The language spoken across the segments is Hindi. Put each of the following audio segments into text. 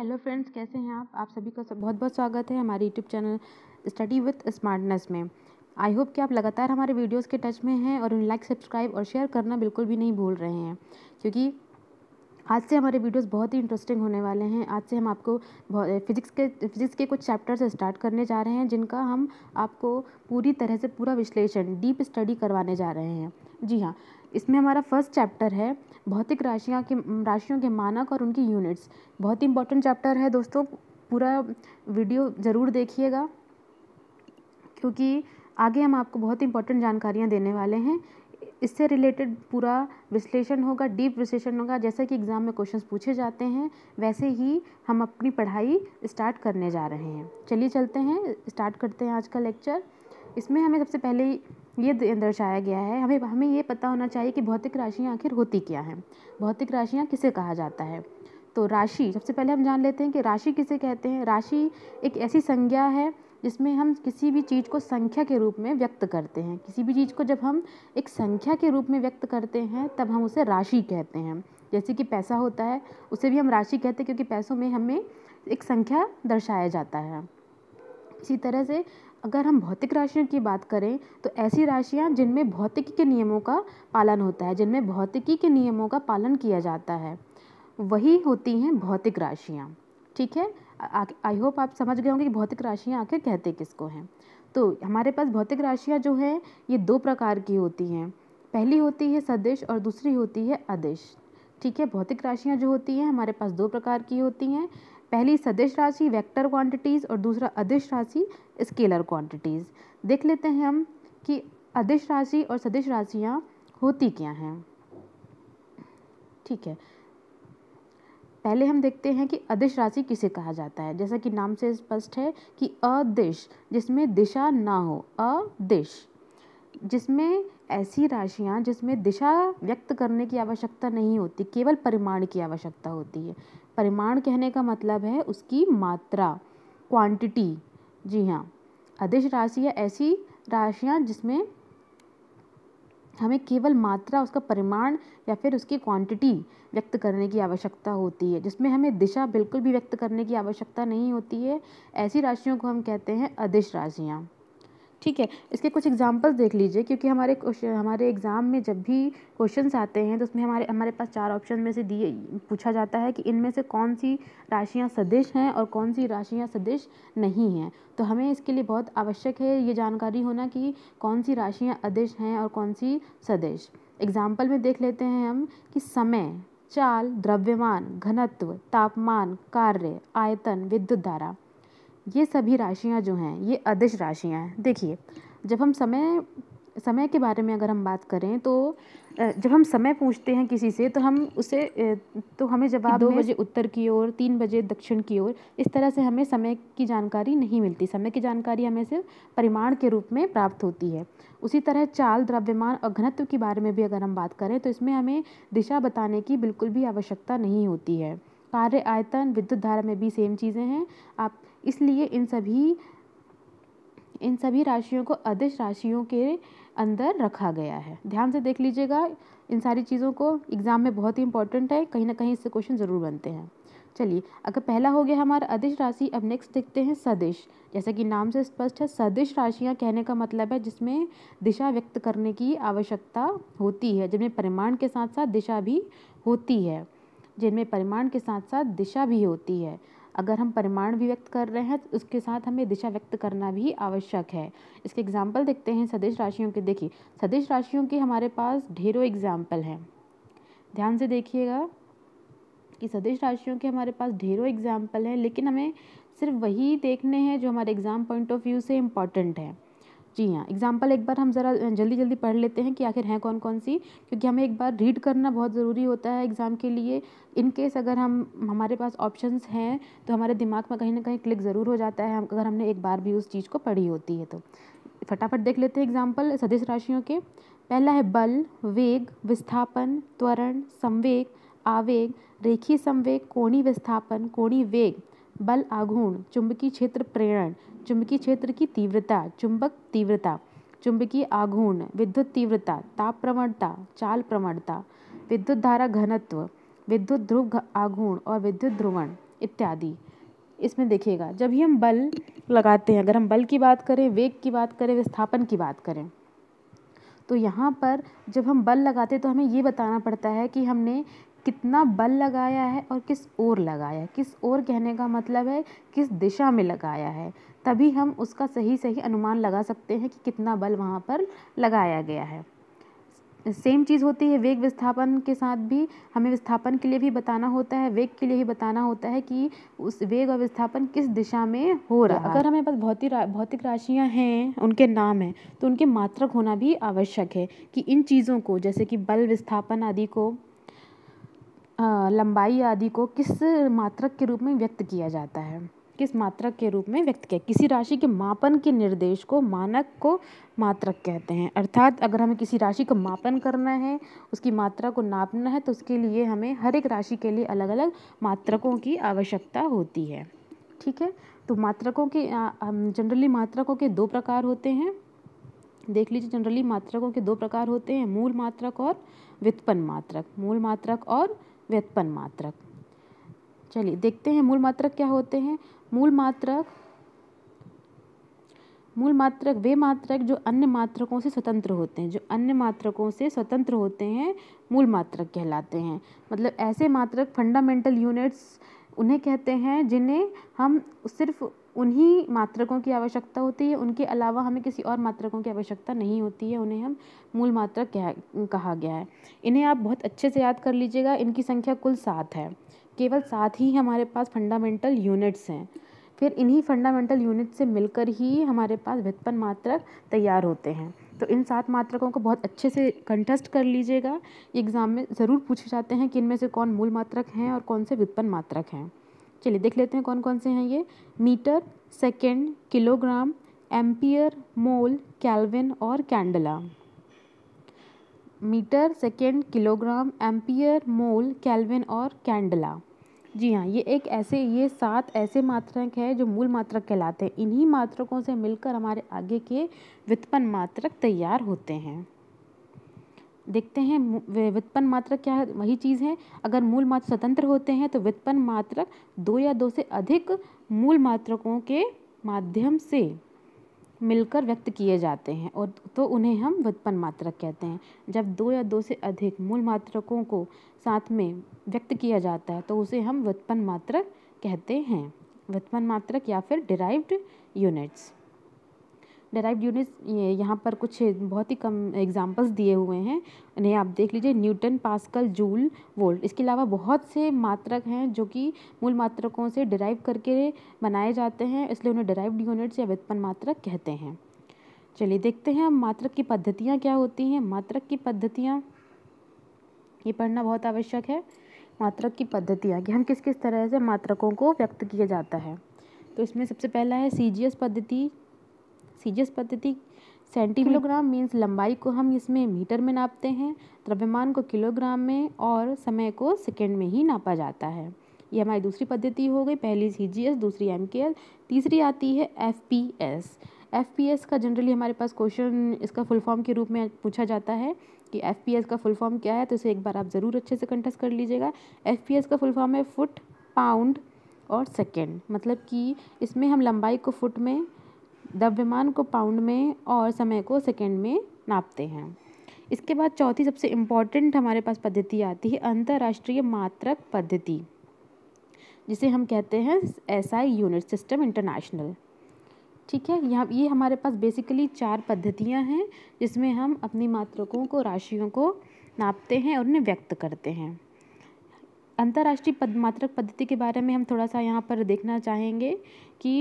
हेलो फ्रेंड्स कैसे हैं आप आप सभी का सब बहुत बहुत स्वागत है हमारे YouTube channel study with smartness में आई होप कि आप लगातार हमारे वीडियोस के टच में हैं और लाइक सब्सक्राइब और शेयर करना बिल्कुल भी नहीं भूल रहे हैं क्योंकि आज से हमारे वीडियोस बहुत ही इंटरेस्टिंग होने वाले हैं आज से हम आपको फिजिक्स के फिजिक्स के कुछ चैप्टर्स स्टार्ट करने जा रहे हैं जिनका हम आपको पूरी तरह से पूरा विश्लेषण डीप स्टडी करवाने जा रहे हैं जी हाँ इसमें हमारा फर्स्ट चैप्टर है भौतिक राशियाँ के राशियों के मानक और उनकी यूनिट्स बहुत ही इंपॉर्टेंट चैप्टर है दोस्तों पूरा वीडियो ज़रूर देखिएगा क्योंकि आगे हम आपको बहुत इम्पोर्टेंट जानकारियाँ देने वाले हैं इससे रिलेटेड पूरा विश्लेषण होगा डीप विश्लेषण होगा जैसे कि एग्ज़ाम में क्वेश्चंस पूछे जाते हैं वैसे ही हम अपनी पढ़ाई स्टार्ट करने जा रहे हैं चलिए चलते हैं स्टार्ट करते हैं आज का लेक्चर इसमें हमें सबसे पहले ये दर्शाया गया है हमें हमें ये पता होना चाहिए कि भौतिक राशियाँ आखिर होती क्या हैं भौतिक राशियाँ किसे कहा जाता है तो राशि सबसे पहले हम जान लेते हैं कि राशि किसे कहते हैं राशि एक ऐसी संज्ञा है जिसमें हम किसी भी चीज़ को संख्या के रूप में व्यक्त करते हैं किसी भी चीज़ को जब हम एक संख्या के रूप में व्यक्त करते हैं तब हम उसे राशि कहते हैं जैसे कि पैसा होता है उसे भी हम राशि कहते हैं क्योंकि पैसों में हमें एक संख्या दर्शाया जाता है इसी तरह से अगर हम भौतिक राशियों की बात करें तो ऐसी राशियाँ जिनमें भौतिकी के नियमों का पालन होता है जिनमें भौतिकी के नियमों का पालन किया जाता है वही होती हैं भौतिक राशियाँ ठीक है आई होप आप समझ गए होंगे कि भौतिक राशियाँ आखिर कहते किसको हैं तो हमारे पास भौतिक राशियाँ जो हैं ये दो प्रकार की होती हैं पहली होती है सदेश और दूसरी होती है अदिश ठीक है भौतिक राशियाँ जो होती हैं हमारे पास दो प्रकार की होती हैं पहली सदिश राशि वेक्टर क्वांटिटीज़ और दूसरा अदिश राशि स्केलर क्वांटिटीज़ देख लेते हैं हम कि अदिश राशि और सदिश राशियाँ होती क्या हैं ठीक है पहले हम देखते हैं कि अदिश राशि किसे कहा जाता है जैसा कि नाम से स्पष्ट है कि अदिश जिसमें दिशा ना हो अदिश जिसमें ऐसी राशियाँ जिसमें दिशा व्यक्त करने की आवश्यकता नहीं होती केवल परिमाण की आवश्यकता होती है परिमाण कहने का मतलब है उसकी मात्रा क्वांटिटी जी हाँ अदिश राशियाँ ऐसी राशियाँ जिसमें हमें केवल मात्रा उसका परिमाण या फिर उसकी क्वांटिटी व्यक्त करने की आवश्यकता होती है जिसमें हमें दिशा बिल्कुल भी व्यक्त करने की आवश्यकता नहीं होती है ऐसी राशियों को हम कहते हैं अदिश राशियाँ ठीक है इसके कुछ एग्जांपल्स देख लीजिए क्योंकि हमारे हमारे एग्ज़ाम में जब भी क्वेश्चंस आते हैं तो उसमें हमारे हमारे पास चार ऑप्शन में से दिए पूछा जाता है कि इनमें से कौन सी राशियाँ सदिश हैं और कौन सी राशियाँ सदिश नहीं हैं तो हमें इसके लिए बहुत आवश्यक है ये जानकारी होना कि कौन सी राशियाँ अदिश हैं और कौन सी सदिश एग्ज़ाम्पल में देख लेते हैं हम कि समय चाल द्रव्यमान घनत्व तापमान कार्य आयतन विद्युत धारा ये सभी राशियाँ जो हैं ये अदिश राशियाँ हैं देखिए जब हम समय समय के बारे में अगर हम बात करें तो जब हम समय पूछते हैं किसी से तो हम उसे तो हमें जवाब दो बजे उत्तर की ओर तीन बजे दक्षिण की ओर इस तरह से हमें समय की जानकारी नहीं मिलती समय की जानकारी हमें सिर्फ परिमाण के रूप में प्राप्त होती है उसी तरह चाल द्रव्यमान और घनत्व के बारे में भी अगर हम बात करें तो इसमें हमें दिशा बताने की बिल्कुल भी आवश्यकता नहीं होती है कार्य आयतन विद्युत धारा में भी सेम चीज़ें हैं आप इसलिए इन सभी इन सभी राशियों को अदिश राशियों के अंदर रखा गया है ध्यान से देख लीजिएगा इन सारी चीज़ों को एग्ज़ाम में बहुत ही इंपॉर्टेंट है कहीं ना कहीं इससे क्वेश्चन ज़रूर बनते हैं चलिए अगर पहला हो गया हमारा अदिश राशि अब नेक्स्ट देखते हैं सदिश जैसा कि नाम से स्पष्ट है सदिश राशियाँ कहने का मतलब है जिसमें दिशा व्यक्त करने की आवश्यकता होती है जिनमें परिमाण के साथ साथ दिशा भी होती है जिनमें परिमाण के साथ साथ दिशा भी होती है अगर हम परिमाण भी व्यक्त कर रहे हैं तो उसके साथ हमें दिशा व्यक्त करना भी आवश्यक है इसके एग्जाम्पल देखते हैं सदिश राशियों के देखिए सदिश राशियों के हमारे पास ढेरों एग्जाम्पल हैं ध्यान से देखिएगा कि सदिश राशियों के हमारे पास ढेरों एग्जाम्पल हैं लेकिन हमें सिर्फ वही देखने हैं जो हमारे एग्ज़ाम पॉइंट ऑफ व्यू से इम्पॉर्टेंट हैं जी हाँ एग्जाम्पल एक बार हम ज़रा जल्दी जल्दी पढ़ लेते हैं कि आखिर हैं कौन कौन सी क्योंकि हमें एक बार रीड करना बहुत ज़रूरी होता है एग्ज़ाम के लिए इन केस अगर हम हमारे पास ऑप्शंस हैं तो हमारे दिमाग में कहीं ना कहीं क्लिक ज़रूर हो जाता है अगर हमने एक बार भी उस चीज़ को पढ़ी होती है तो फटाफट देख लेते हैं एग्जाम्पल सदस्य राशियों के पहला है बल वेग विस्थापन त्वरण संवेग आवेग रेखीय संवेग कोणी विस्थापन कोणी वेग बल आघूर्ण चुंबकीय क्षेत्र प्रेरण चुंबकीय क्षेत्र की तीव्रता चुंबक तीव्रता चुंबकीय आघूर्ण विद्युत तीव्रता ताप प्रवणता चाल प्रवणता विद्युत धारा घनत्व विद्युत ध्रुव आघूर्ण और विद्युत ध्रुवण इत्यादि इसमें देखिएगा जब ही हम बल लगाते हैं अगर हम बल की बात करें वेग की बात करें विस्थापन की बात करें तो यहाँ पर जब हम बल लगाते हैं तो हमें ये बताना पड़ता है कि हमने कितना बल लगाया है और किस ओर लगाया है किस ओर कहने का मतलब है किस दिशा में लगाया है तभी हम उसका सही सही अनुमान लगा सकते हैं कि कितना बल वहाँ पर लगाया गया है सेम चीज़ होती है वेग विस्थापन के साथ भी हमें विस्थापन के लिए भी बताना होता है वेग के लिए ही बताना होता है कि उस वेग और विस्थापन किस दिशा में हो तो रहा है अगर हमें पास भौतिक रा, भौतिक राशियां हैं उनके नाम हैं तो उनके मात्रक होना भी आवश्यक है कि इन चीज़ों को जैसे कि बल विस्थापन आदि को लंबाई आदि को किस मात्रक के रूप में व्यक्त किया जाता है किस मात्रक के रूप में व्यक्त किया किसी राशि के मापन के निर्देश को मानक को मात्रक कहते हैं अर्थात अगर हमें किसी राशि का मापन करना है उसकी मात्रा को नापना है तो उसके लिए हमें हर एक राशि के लिए अलग अलग मात्रकों की आवश्यकता होती है ठीक है तो मात्रकों के जनरली मात्रकों के दो प्रकार होते हैं देख लीजिए जनरली मात्रकों के दो प्रकार होते हैं मूल मात्रक और व्युत्पन्न मात्रक मूल मात्रक और व्युत्पन्न मात्रक चलिए देखते हैं मूल मात्रक क्या होते हैं मूल मात्रक मूल मात्रक वे मात्रक जो अन्य मात्रकों से स्वतंत्र होते हैं जो अन्य मात्रकों से स्वतंत्र होते हैं मूल मात्रक कहलाते हैं मतलब ऐसे मात्रक फंडामेंटल यूनिट्स उन्हें कहते हैं जिन्हें हम सिर्फ उन्हीं मात्रकों की आवश्यकता होती है उनके अलावा हमें किसी और मात्रकों की आवश्यकता नहीं होती है उन्हें हम मूल मात्रक कहा गया है इन्हें आप बहुत अच्छे से याद कर लीजिएगा इनकी संख्या कुल सात है केवल साथ ही हमारे पास फंडामेंटल यूनिट्स हैं फिर इन्हीं फंडामेंटल यूनिट से मिलकर ही हमारे पास व्युत्पन्न मात्रक तैयार होते हैं तो इन सात मात्रकों को बहुत अच्छे से कंटेस्ट कर लीजिएगा एग्ज़ाम में ज़रूर पूछे जाते हैं कि इनमें से कौन मूल मात्रक हैं और कौन से व्युत्पन्न मात्रक हैं चलिए देख लेते हैं कौन कौन से हैं ये metre second kilogram ampere mole kelvin और candela metre second kilogram ampere mole kelvin और कैंडला जी हाँ ये एक ऐसे ये सात ऐसे मात्रक हैं जो मूल मात्रक कहलाते हैं इन्हीं मात्रकों से मिलकर हमारे आगे के व्युत्पन्न मात्रक तैयार होते हैं देखते हैं व्युत्पन्न मात्रक क्या है वही चीज़ है अगर मूल मात्र स्वतंत्र होते हैं तो व्युत्पन्न मात्रक दो या दो से अधिक मूल मात्रकों के माध्यम से मिलकर व्यक्त किए जाते हैं और तो उन्हें हम व्युत्पन्न मात्रक कहते हैं जब दो या दो से अधिक मूल मात्रकों को साथ में व्यक्त किया जाता है तो उसे हम व्युत्पन्न मात्रक कहते हैं व्युत्पन्न मात्रक या फिर डिराइव्ड यूनिट्स डेराइव यूनिट्स ये यहाँ पर कुछ बहुत ही कम एग्जाम्पल्स दिए हुए हैं इन्हें आप देख लीजिए न्यूटन पास्कल जूल वोल्ट इसके अलावा बहुत से मात्रक हैं जो कि मूल मात्रकों से डेराइव करके बनाए जाते हैं इसलिए उन्हें डेराइव्ड यूनिट्स या व्यत्पन्न मात्रक कहते हैं चलिए देखते हैं हम मात्रक की पद्धतियाँ क्या होती हैं मात्रक की पद्धतियाँ ये पढ़ना बहुत आवश्यक है मात्रक की पद्धतियाँ कि हम किस किस तरह से मात्रकों को व्यक्त किया जाता है तो इसमें सबसे पहला है सी पद्धति सीजस पद्धति सेंटीमीलोग्राम मीन्स लंबाई को हम इसमें मीटर में नापते हैं द्रव्यमान को किलोग्राम में और समय को सेकेंड में ही नापा जाता है ये हमारी दूसरी पद्धति हो गई पहली सी जी एस दूसरी एम के एल तीसरी आती है F P S F P S का जनरली हमारे पास क्वेश्चन इसका फुल फॉर्म के रूप में पूछा जाता है कि एफ पी एस का फुल फॉर्म क्या है तो इसे एक बार आप ज़रूर अच्छे से कंटेस्ट कर लीजिएगा एफ पी एस का फुल फॉर्म है फुट पाउंड और सेकेंड मतलब कि इसमें हम लंबाई को फुट में द्रव्यमान को पाउंड में और समय को सेकेंड में नापते हैं इसके बाद चौथी सबसे इम्पॉर्टेंट हमारे पास पद्धति आती है अंतर्राष्ट्रीय मात्रक पद्धति जिसे हम कहते हैं S I unit system international ठीक है यहाँ ये हमारे पास बेसिकली चार पद्धतियाँ हैं जिसमें हम अपनी मात्रकों को राशियों को नापते हैं और उन्हें व्यक्त करते हैं अंतर्राष्ट्रीय पद मात्रक पद्धति के बारे में हम थोड़ा सा यहाँ पर देखना चाहेंगे कि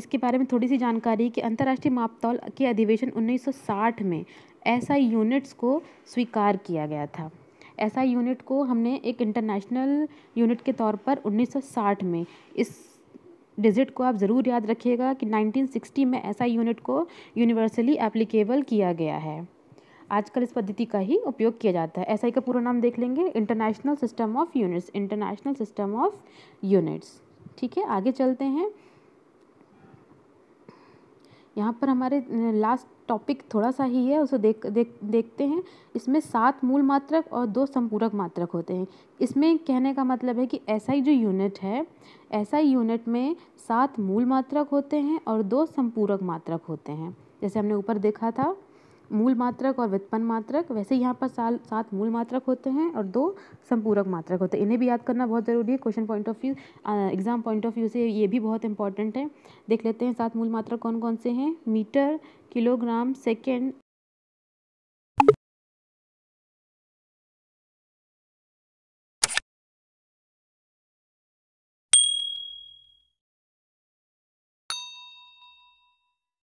इसके बारे में थोड़ी सी जानकारी कि अंतर्राष्ट्रीय मापतौल के अधिवेशन 1960 में ऐसा यूनिट्स को स्वीकार किया गया था ऐसा यूनिट को हमने एक इंटरनेशनल यूनिट के तौर पर 1960 में इस डिजिट को आप ज़रूर याद रखिएगा कि 1960 में ऐसा यूनिट को यूनिवर्सली एप्लीकेबल किया गया है आजकल इस पद्धति का ही उपयोग किया जाता है ही का पूरा नाम देख लेंगे international system of units international system of units ठीक है आगे चलते हैं यहाँ पर हमारे लास्ट टॉपिक थोड़ा सा ही है उसे देख देख देखते हैं इसमें सात मूल मात्रक और दो संपूरक मात्रक होते हैं इसमें कहने का मतलब है कि ऐसा ही जो यूनिट है ऐसा ही यूनिट में सात मूल मात्रक होते हैं और दो संपूरक मात्रक होते हैं जैसे हमने ऊपर देखा था मूल मात्रक और व्युत्पन्न मात्रक वैसे यहाँ पर साल सात मूल मात्रक होते हैं और दो संपूरक मात्रक होते हैं इन्हें भी याद करना बहुत ज़रूरी है question point of view exam point of view से ये भी बहुत इंपॉर्टेंट है देख लेते हैं सात मूल मात्रक कौन कौन से हैं मीटर किलोग्राम सेकेंड